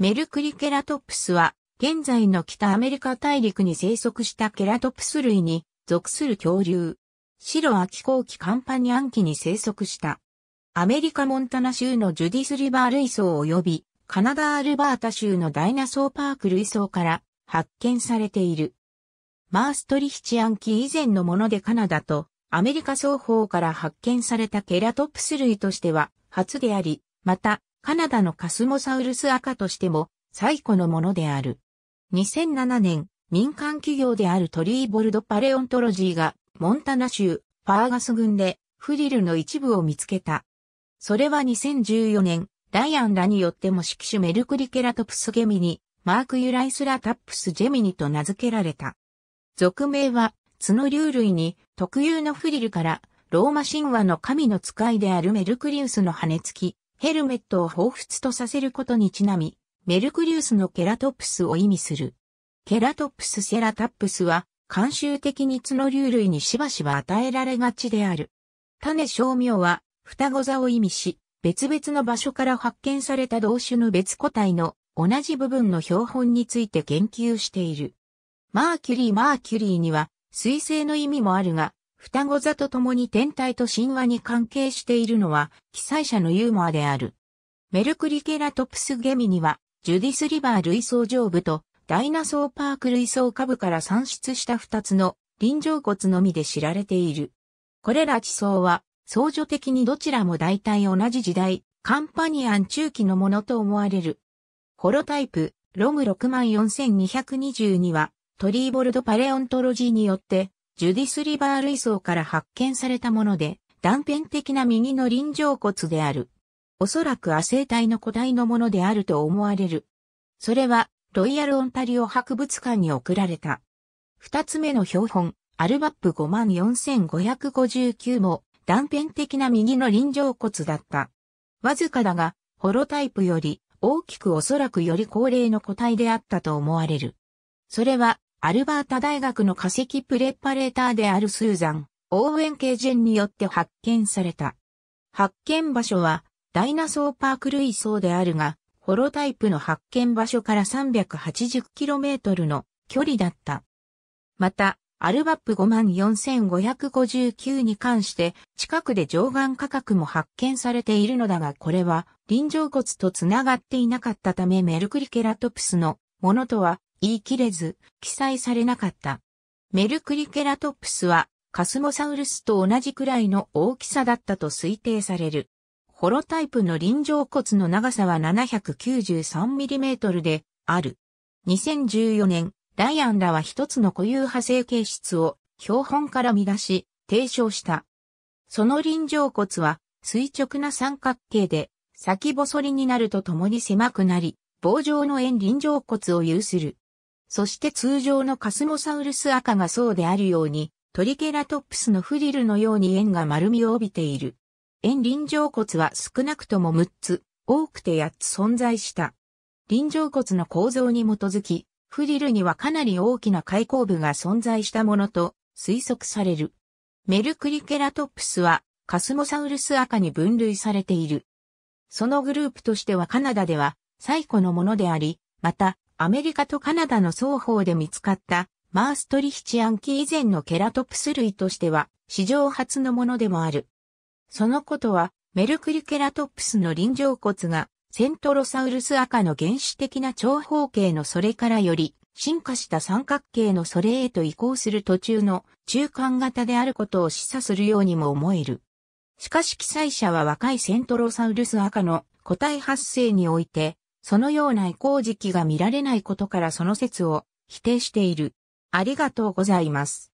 メルクリケラトプスは、現在の北アメリカ大陸に生息したケラトプス類に属する恐竜。白秋後期カンパニアン期に生息した。アメリカモンタナ州のジュディスリバー類層及びカナダアルバータ州のダイナソーパーク類層から発見されている。マーストリヒチアン期以前のものでカナダとアメリカ双方から発見されたケラトプス類としては初であり、またカナダのカスモサウルス赤としても最古のものである。2007年、民間企業であるトリーボルド・パレオントロジーが、モンタナ州、ファーガス群で、フリルの一部を見つけた。それは2014年、ライアンらによっても色種メルクリケラトプスゲミニ、マークユライスラタップスジェミニと名付けられた。俗名は、角竜類に特有のフリルから、ローマ神話の神の使いであるメルクリウスの羽根付き、ヘルメットを彷彿とさせることにちなみ、メルクリウスのケラトプスを意味する。ケラトプスセラタップスは、慣習的に角竜類にしばしば与えられがちである。種小名は、双子座を意味し、別々の場所から発見された同種の別個体の同じ部分の標本について言及している。マーキュリーマーキュリーには、水星の意味もあるが、双子座と共に天体と神話に関係しているのは、記載者のユーモアである。メルクリケラトプスゲミには、ジュディス・リバー類層上部とダイナソーパーク類層下部から産出した二つの臨場骨のみで知られている。これら地層は、相助的にどちらも大体同じ時代、カンパニアン中期のものと思われる。ホロタイプ、ロム64222は、トリーボルド・パレオントロジーによってジュディス・リバー類層から発見されたもので、断片的な右の臨場骨である。おそらく亜生体の古代のものであると思われる。それは、ロイヤル・オンタリオ博物館に送られた。二つ目の標本、アルバップ54559も、断片的な右の臨場骨だった。わずかだが、ホロタイプより大きくおそらくより高齢の個体であったと思われる。それは、アルバータ大学の化石プレパレーターであるスーザン、オーウェン・ケージェンによって発見された。発見場所はダイナソーパーク類層であるが、ホロタイプの発見場所から 380km の距離だった。また、アルバップ54559に関して近くで上岸価格も発見されているのだがこれは臨場骨とつながっていなかったためメルクリケラトプスのものとは言い切れず、記載されなかった。メルクリケラトプスは、カスモサウルスと同じくらいの大きさだったと推定される。ホロタイプの臨場骨の長さは 793mm である。2014年、ライアンらは一つの固有派生形質を標本から見出し、提唱した。その臨場骨は垂直な三角形で先細りになるとともに狭くなり、棒状の円臨場骨を有する。そして通常のカスモサウルス赤がそうであるように、トリケラトップスのフリルのように円が丸みを帯びている。円臨場骨は少なくとも6つ、多くて8つ存在した。臨場骨の構造に基づき、フリルにはかなり大きな開口部が存在したものと推測される。メルクリケラトップスはカスモサウルス赤に分類されている。そのグループとしてはカナダでは最古のものであり、またアメリカとカナダの双方で見つかったマーストリヒチアンキ以前のケラトプス類としては史上初のものでもある。そのことはメルクリケラトプスの臨場骨がセントロサウルス赤の原始的な長方形のそれからより進化した三角形のそれへと移行する途中の中間型であることを示唆するようにも思える。しかし記載者は若いセントロサウルス赤の個体発生においてそのような移行時期が見られないことからその説を否定している。ありがとうございます。